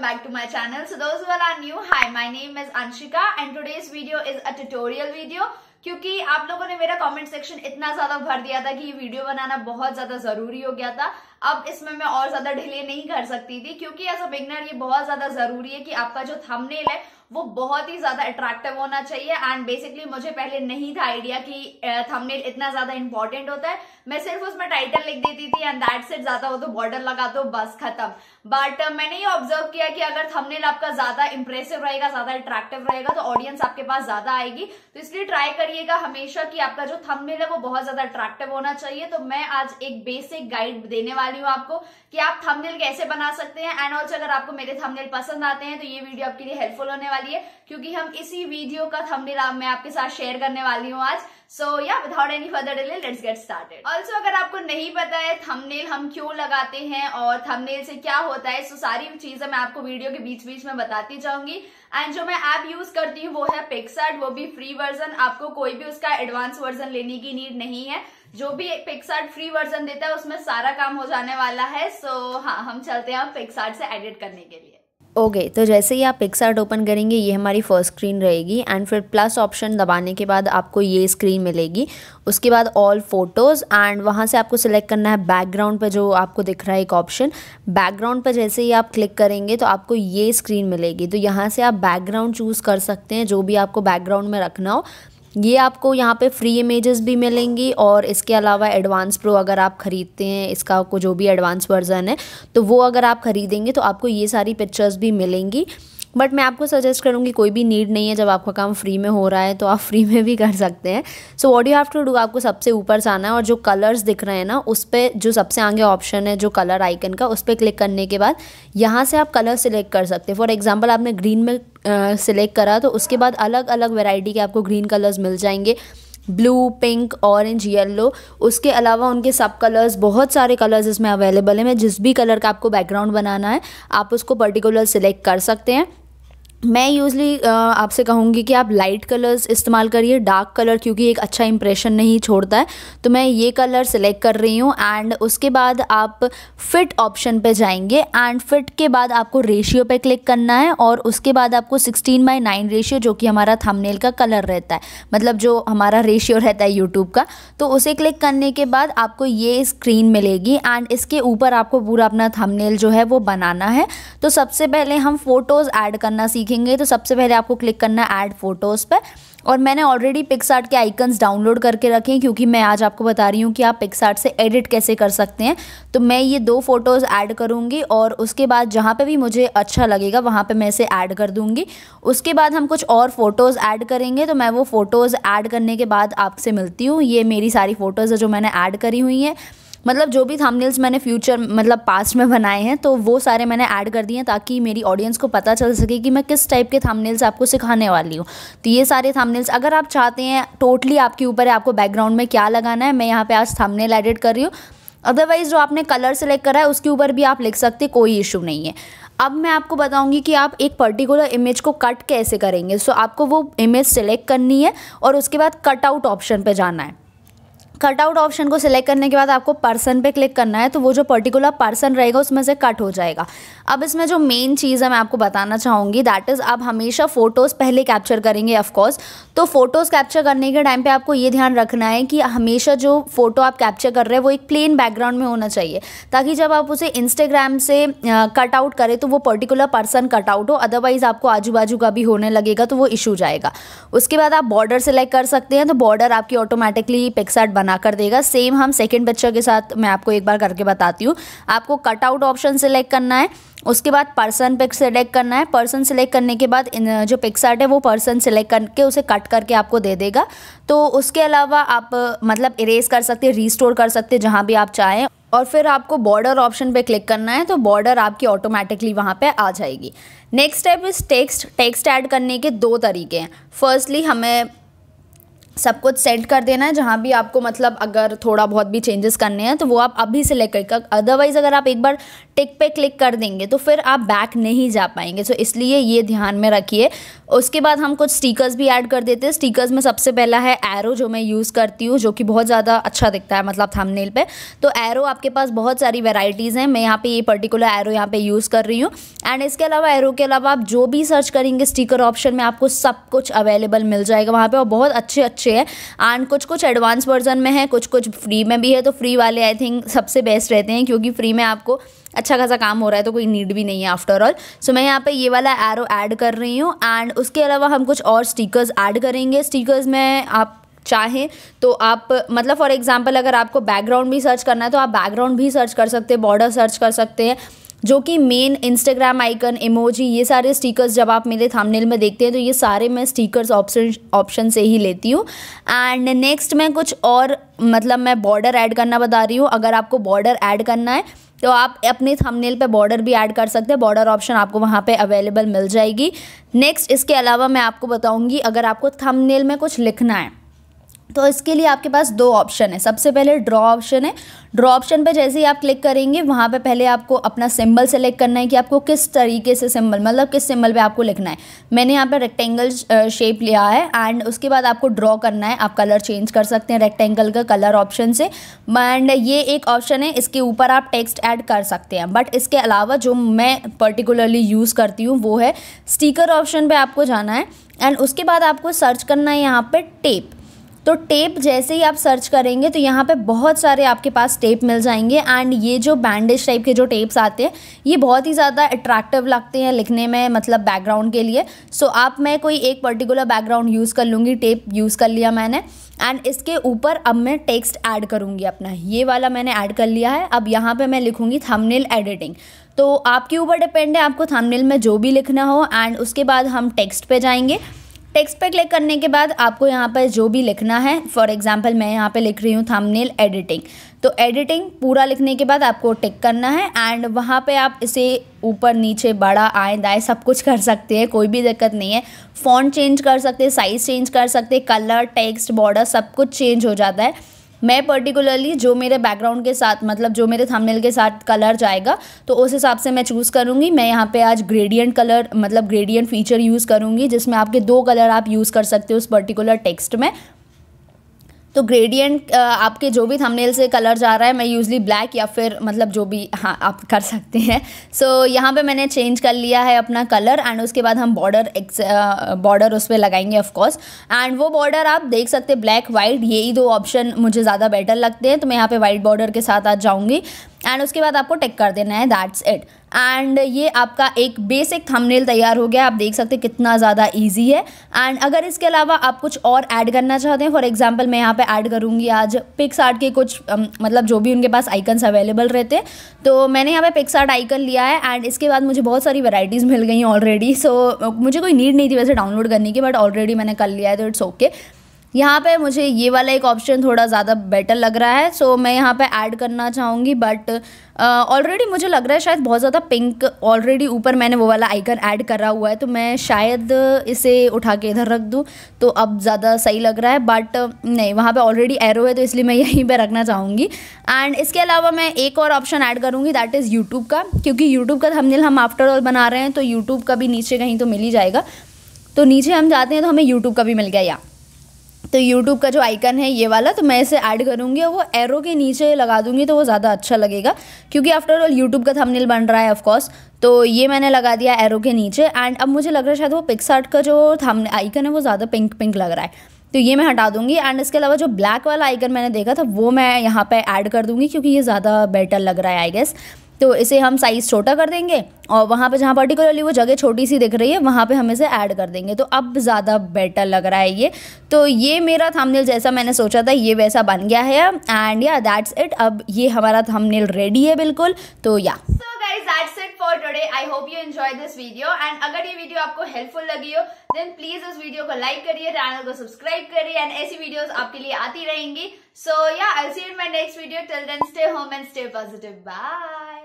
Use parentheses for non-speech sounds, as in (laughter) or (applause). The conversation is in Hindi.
welcome back to my channel. So those who are new, hi, my name is Anshika and today's video is a tutorial video क्योंकि आप लोगों ने मेरा कमेंट सेक्शन इतना ज़्यादा भर दिया था कि ये वीडियो बनाना बहुत ज़्यादा ज़रूरी हो गया था अब इसमें मैं और ज्यादा डिले नहीं कर सकती थी क्योंकि एज अ बिगनर ये बहुत ज्यादा जरूरी है कि आपका जो थंबनेल है वो बहुत ही ज्यादा अट्रैक्टिव होना चाहिए एंड बेसिकली मुझे पहले नहीं था आइडिया कि थंबनेल इतना ज्यादा इंपॉर्टेंट होता है मैं सिर्फ उसमें टाइटल लिख देती थी एंड दैट सेट ज्यादा हो तो बॉर्डर लगा दो बस खत्म बट मैंने ये ऑब्जर्व किया कि अगर थंबनेल आपका ज्यादा इंप्रेसिव रहेगा ज्यादा अट्रैक्टिव रहेगा तो ऑडियंस आपके पास ज्यादा आएगी तो इसलिए ट्राई करिएगा हमेशा कि आपका जो थमनेल है वो बहुत ज्यादा अट्रैक्टिव होना चाहिए तो मैं आज एक बेसिक गाइड देने वाली रही हूँ आपको कि आप थंबनेल कैसे बना सकते हैं एंड ऑल्सो अगर आपको मेरे थंबनेल पसंद आते हैं तो ये वीडियो आपके लिए हेल्पफुल होने वाली है क्योंकि हम इसी वीडियो का थंबनेल आप मैं आपके साथ शेयर करने वाली हूँ आज so yeah without any further delay let's get started also अगर आपको नहीं पता है थमनेल हम क्यों लगाते हैं और थमनेल से क्या होता है सो so, सारी चीजें मैं आपको वीडियो के बीच बीच में बताती जाऊंगी एंड जो मैं ऐप यूज करती हूँ वो है पिक्सर्ट वो भी फ्री वर्जन आपको कोई भी उसका एडवांस वर्जन लेने की नीड नहीं है जो भी पिक्सार्ट फ्री वर्जन देता है उसमें सारा काम हो जाने वाला है सो so, हाँ हम चलते हैं पिक्सार्ट से एडिट करने के लिए ओके okay, तो जैसे ही आप पिक्सार्ट ओपन करेंगे ये हमारी फर्स्ट स्क्रीन रहेगी एंड फिर प्लस ऑप्शन दबाने के बाद आपको ये स्क्रीन मिलेगी उसके बाद ऑल फोटोज़ एंड वहाँ से आपको सिलेक्ट करना है बैकग्राउंड पर जो आपको दिख रहा है एक ऑप्शन बैकग्राउंड पर जैसे ही आप क्लिक करेंगे तो आपको ये स्क्रीन मिलेगी तो यहाँ से आप बैकग्राउंड चूज़ कर सकते हैं जो भी आपको बैकग्राउंड में रखना हो ये आपको यहाँ पे फ्री इमेजेस भी मिलेंगी और इसके अलावा एडवांस प्रो अगर आप ख़रीदते हैं इसका को जो भी एडवांस वर्जन है तो वो अगर आप ख़रीदेंगे तो आपको ये सारी पिक्चर्स भी मिलेंगी बट मैं आपको सजेस्ट करूँगी कोई भी नीड नहीं है जब आपका काम फ्री में हो रहा है तो आप फ्री में भी कर सकते हैं so what you have to do आपको सबसे ऊपर से आना है और जो कलर्स दिख रहे हैं ना उस पर जो सबसे आगे ऑप्शन है जो कलर आइकन का उस पर क्लिक करने के बाद यहाँ से आप कलर सिलेक्ट कर सकते हैं फॉर एग्जाम्पल आपने ग्रीन में सिलेक्ट करा तो उसके बाद अलग अलग वेराइटी के आपको ग्रीन कलर्स मिल जाएंगे ब्लू पिंक ऑरेंज येलो उसके अलावा उनके सब कलर्स बहुत सारे कलर्स इसमें अवेलेबल हैं मैं जिस भी कलर का आपको बैकग्राउंड बनाना है आप उसको पर्टिकुलर सिलेक्ट कर सकते हैं मैं यूजली आपसे कहूँगी कि आप लाइट कलर्स इस्तेमाल करिए डार्क कलर क्योंकि एक अच्छा इंप्रेशन नहीं छोड़ता है तो मैं ये कलर सेलेक्ट कर रही हूँ एंड उसके बाद आप फिट ऑप्शन पे जाएंगे एंड फिट के बाद आपको रेशियो पे क्लिक करना है और उसके बाद आपको 16 बाई नाइन रेशियो जो कि हमारा थमनेल का कलर रहता है मतलब जो हमारा रेशियो रहता है यूट्यूब का तो उसे क्लिक करने के बाद आपको ये स्क्रीन मिलेगी एंड इसके ऊपर आपको पूरा अपना थमनेल जो है वो बनाना है तो सबसे पहले हम फोटोज़ ऐड करना सीखें देखेंगे तो सबसे पहले आपको क्लिक करना है ऐड फोटोज़ पर और मैंने ऑलरेडी पिक्सार्ट के आइकन्स डाउनलोड करके रखे हैं क्योंकि मैं आज आपको बता रही हूँ कि आप पिक्सार्ट से एडिट कैसे कर सकते हैं तो मैं ये दो फ़ोटोज़ ऐड करूँगी और उसके बाद जहाँ पे भी मुझे अच्छा लगेगा वहाँ पे मैं इसे ऐड कर दूँगी उसके बाद हम कुछ और फ़ोटोज़ ऐड करेंगे तो मैं वो फ़ोटोज़ ऐड करने के बाद आपसे मिलती हूँ ये मेरी सारी फ़ोटोज़ है जो मैंने ऐड करी हुई हैं मतलब जो भी थंबनेल्स मैंने फ्यूचर मतलब पास्ट में बनाए हैं तो वो सारे मैंने ऐड कर दिए हैं ताकि मेरी ऑडियंस को पता चल सके कि मैं किस टाइप के थंबनेल्स आपको सिखाने वाली हूँ तो ये सारे थंबनेल्स अगर आप चाहते हैं टोटली आपके ऊपर है आपको बैकग्राउंड में क्या लगाना है मैं यहाँ पर आज थामनेल एडिट कर रही हूँ अदरवाइज़ जो आपने कलर सेलेक्ट करा है उसके ऊपर भी आप लिख सकते कोई इशू नहीं है अब मैं आपको बताऊंगी कि आप एक पर्टिकुलर इमेज को कट कैसे करेंगे सो so, आपको वो इमेज सेलेक्ट करनी है और उसके बाद कट आउट ऑप्शन पे जाना है कट आउट ऑप्शन को सिलेक्ट करने के बाद आपको पर्सन पे क्लिक करना है तो वो जो पर्टिकुलर पर्सन रहेगा उसमें से कट हो जाएगा अब इसमें जो मेन चीज़ है मैं आपको बताना चाहूँगी दैट इज़ आप हमेशा फ़ोटोज़ पहले कैप्चर करेंगे ऑफकोर्स तो फ़ोटोज़ कैप्चर करने के टाइम पे आपको ये ध्यान रखना है कि हमेशा जो फ़ोटो आप कैप्चर कर रहे हैं वो एक प्लेन बैकग्राउंड में होना चाहिए ताकि जब आप उसे इंस्टाग्राम से कट आउट करें तो वो पर्टिकुलर पर्सन कट आउट हो अदरवाइज़ आपको आजू बाजू का भी होने लगेगा तो वो इशू जाएगा उसके बाद आप बॉर्डर सेलेक्ट कर सकते हैं तो बॉर्डर आपकी ऑटोमेटिकली पिक्सार्ट बना कर देगा सेम हम सेकेंड पिक्चर के साथ मैं आपको एक बार करके बताती हूँ आपको कटआउट ऑप्शन सेलेक्ट करना है उसके बाद पर्सन पिक सेलेक्ट करना है पर्सन सेलेक्ट करने के बाद जो पिक्स आर्ट है वो पर्सन सेलेक्ट करके उसे कट करके आपको दे देगा तो उसके अलावा आप मतलब इरेज कर सकते हैं रीस्टोर कर सकते हैं जहाँ भी आप चाहें और फिर आपको बॉर्डर ऑप्शन पे क्लिक करना है तो बॉर्डर आपकी ऑटोमेटिकली वहाँ पे आ जाएगी नेक्स्ट स्टेप इस टेक्स्ट टेक्स्ट ऐड करने के दो तरीके हैं फर्स्टली हमें सब कुछ सेट कर देना है जहाँ भी आपको मतलब अगर थोड़ा बहुत भी चेंजेस करने हैं तो वो आप अभी से लेकर अदरवाइज़ अगर आप एक बार टिक पे क्लिक कर देंगे तो फिर आप बैक नहीं जा पाएंगे सो so, इसलिए ये ध्यान में रखिए उसके बाद हम कुछ स्टिकर्स भी ऐड कर देते हैं स्टिकर्स में सबसे पहला है एरो जो मैं यूज़ करती हूँ जो कि बहुत ज़्यादा अच्छा दिखता है मतलब थंबनेल पे तो एरो आपके पास बहुत सारी वेराइटीज़ हैं मैं यहाँ पे ये पर्टिकुलर एरो यहाँ पे यूज़ कर रही हूँ एंड इसके अलावा एरो के अलावा आप जो भी सर्च करेंगे स्टीकर ऑप्शन में आपको सब कुछ अवेलेबल मिल जाएगा वहाँ पर और बहुत अच्छे अच्छे हैं एंड कुछ कुछ एडवांस वर्जन में है कुछ कुछ फ्री में भी है तो फ्री वाले आई थिंक सबसे बेस्ट रहते हैं क्योंकि फ्री में आपको अच्छा खासा काम हो रहा है तो कोई नीड भी नहीं है आफ्टर ऑल सो मैं यहाँ पे ये वाला एरो ऐड कर रही हूँ एंड उसके अलावा हम कुछ और स्टिकर्स ऐड करेंगे स्टिकर्स में आप चाहें तो आप मतलब फॉर एग्जांपल अगर आपको बैकग्राउंड भी सर्च करना है तो आप बैकग्राउंड भी सर्च कर सकते हैं बॉर्डर सर्च कर सकते हैं जो कि मेन इंस्टाग्राम आइकन इमोजी ये सारे स्टिकर्स जब आप मेरे थामनेल में देखते हैं तो ये सारे मैं स्टिकर्स ऑप्शन ऑप्शन से ही लेती हूँ एंड नेक्स्ट मैं कुछ और मतलब मैं बॉर्डर ऐड करना बता रही हूँ अगर आपको बॉर्डर ऐड करना है तो आप अपने थंबनेल पे बॉर्डर भी ऐड कर सकते हैं बॉर्डर ऑप्शन आपको वहाँ पे अवेलेबल मिल जाएगी नेक्स्ट इसके अलावा मैं आपको बताऊँगी अगर आपको थंबनेल में कुछ लिखना है तो इसके लिए आपके पास दो ऑप्शन है सबसे पहले ड्रॉ ऑप्शन है ड्रॉ ऑप्शन पर जैसे ही आप क्लिक करेंगे वहाँ पे पहले आपको अपना सिंबल सेलेक्ट करना है कि आपको किस तरीके से सिंबल मतलब किस सिंबल पे आपको लिखना है मैंने यहाँ पे रेक्टेंगल शेप लिया है एंड उसके बाद आपको ड्रॉ करना है आप कलर चेंज कर सकते हैं रेक्टेंगल का कलर ऑप्शन से एंड ये एक ऑप्शन है इसके ऊपर आप टेक्स्ट ऐड कर सकते हैं बट इसके अलावा जो मैं पर्टिकुलरली यूज़ करती हूँ वो है स्टीकर ऑप्शन पर आपको जाना है एंड उसके बाद आपको सर्च करना है यहाँ पर टेप तो टेप जैसे ही आप सर्च करेंगे तो यहाँ पे बहुत सारे आपके पास टेप मिल जाएंगे एंड ये जो बैंडेज टाइप के जो टेप्स आते हैं ये बहुत ही ज़्यादा अट्रैक्टिव लगते हैं लिखने में मतलब बैकग्राउंड के लिए सो so, आप मैं कोई एक पर्टिकुलर बैकग्राउंड यूज़ कर लूँगी टेप यूज़ कर लिया मैंने एंड इसके ऊपर अब मैं टेक्स्ट ऐड करूँगी अपना ये वाला मैंने ऐड कर लिया है अब यहाँ पर मैं लिखूँगी थमनेल एडिटिंग तो आपके ऊपर डिपेंड है आपको थमनेल में जो भी लिखना हो एंड उसके बाद हम टेक्स्ट पर जाएंगे टेक्स्ट पे क्लिक करने के बाद आपको यहाँ पर जो भी लिखना है फॉर एग्जांपल मैं यहाँ पे लिख रही हूँ थंबनेल एडिटिंग तो एडिटिंग पूरा लिखने के बाद आपको टिक करना है एंड वहाँ पे आप इसे ऊपर नीचे बड़ा आए दाएँ सब कुछ कर सकते हैं कोई भी दिक्कत नहीं है फ़ॉन्ट चेंज कर सकते साइज़ चेंज कर सकते कलर टेक्स्ट बॉर्डर सब कुछ चेंज हो जाता है मैं पर्टिकुलरली जो मेरे बैकग्राउंड के साथ मतलब जो मेरे थंबनेल के साथ कलर जाएगा तो उस हिसाब से मैं चूज़ करूँगी मैं यहाँ पे आज ग्रेडियंट कलर मतलब ग्रेडियंट फीचर यूज़ करूँगी जिसमें आपके दो कलर आप यूज़ कर सकते हो उस पर्टिकुलर टेक्स्ट में तो ग्रेडियंट आपके जो भी थंबनेल से कलर जा रहा है मैं यूजली ब्लैक या फिर मतलब जो भी हाँ आप कर सकते हैं सो so, यहाँ पे मैंने चेंज कर लिया है अपना कलर एंड उसके बाद हम बॉर्डर बॉर्डर उस पर लगाएंगे ऑफकोर्स एंड वो बॉर्डर आप देख सकते हैं ब्लैक वाइट यही दो ऑप्शन मुझे ज़्यादा बेटर लगते हैं तो मैं यहाँ पर वाइट बॉर्डर के साथ आ जाऊँगी एंड उसके बाद आपको टेक कर देना है दैट्स इट एंड ये आपका एक बेसिक थंबनेल तैयार हो गया आप देख सकते हैं कितना ज़्यादा ईजी है एंड अगर इसके अलावा आप कुछ और ऐड करना चाहते हैं फॉर एग्जांपल मैं यहाँ पर ऐड करूँगी आज पिक्स आर्ट के कुछ मतलब जो भी उनके पास आइकन्स अवेलेबल रहते हैं तो मैंने यहाँ पर पिक्स आर्ट आइकन लिया है एंड इसके बाद मुझे बहुत सारी वेराइटीज़ मिल गई ऑलरेडी सो so, मुझे कोई नीड नहीं थी वैसे डाउनलोड करने की बट ऑलरेडी मैंने कर लिया है तो इट्स ओके यहाँ पे मुझे ये वाला एक ऑप्शन थोड़ा ज़्यादा बेटर लग रहा है सो so, मैं यहाँ पे ऐड करना चाहूँगी बट ऑलरेडी मुझे लग रहा है शायद बहुत ज़्यादा पिंक ऑलरेडी ऊपर मैंने वो वाला आइकन ऐड करा हुआ है तो मैं शायद इसे उठा के इधर रख दूँ तो अब ज़्यादा सही लग रहा है बट नहीं वहाँ पे ऑलरेडी एरो है तो इसलिए मैं (laughs) यहीं पे रखना चाहूँगी एंड इसके अलावा मैं एक और ऑप्शन ऐड करूँगी दैट इज़ यूट्यूब का क्योंकि यूट्यूब का हमने हम आफ्टर ऑल बना रहे हैं तो यूट्यूब का भी नीचे कहीं तो मिल ही जाएगा तो नीचे हम जाते हैं तो हमें यूट्यूब का भी मिल गया या तो यूट्यूब का जो आइकन है ये वाला तो मैं इसे ऐड करूँगी और वो एरो के नीचे लगा दूँगी तो वो ज़्यादा अच्छा लगेगा क्योंकि आफ्टर ऑल यूट्यूब का थंबनेल बन रहा है ऑफकोर्स तो ये मैंने लगा दिया एरो के नीचे एंड अब मुझे लग रहा है शायद वो पिक्सार्ट का जो थम आइकन है वो ज़्यादा पिंक पिंक लग रहा है तो ये मैं हटा दूंगी एंड इसके अलावा जो ब्लैक वाला आइकन मैंने देखा था वो मैं यहाँ पर ऐड कर दूंगी क्योंकि ये ज़्यादा बेटर लग रहा है आई गेस तो इसे हम साइज़ छोटा कर देंगे और वहाँ पे जहाँ पर्टिकुलरली वो जगह छोटी सी दिख रही है वहाँ पे हम इसे ऐड कर देंगे तो अब ज़्यादा बेटर लग रहा है ये तो ये मेरा थंबनेल जैसा मैंने सोचा था ये वैसा बन गया है एंड या दैट्स इट अब ये हमारा थंबनेल रेडी है बिल्कुल तो या that's it for today. I hope you enjoyed this video. And अगर ये आपको हेल्पफुल लगी हो देन प्लीज उस वीडियो को लाइक करिए चैनल को सब्सक्राइब करिए एंड ऐसी आपके लिए आती रहेंगी so yeah I see in my next video till then stay home and stay positive bye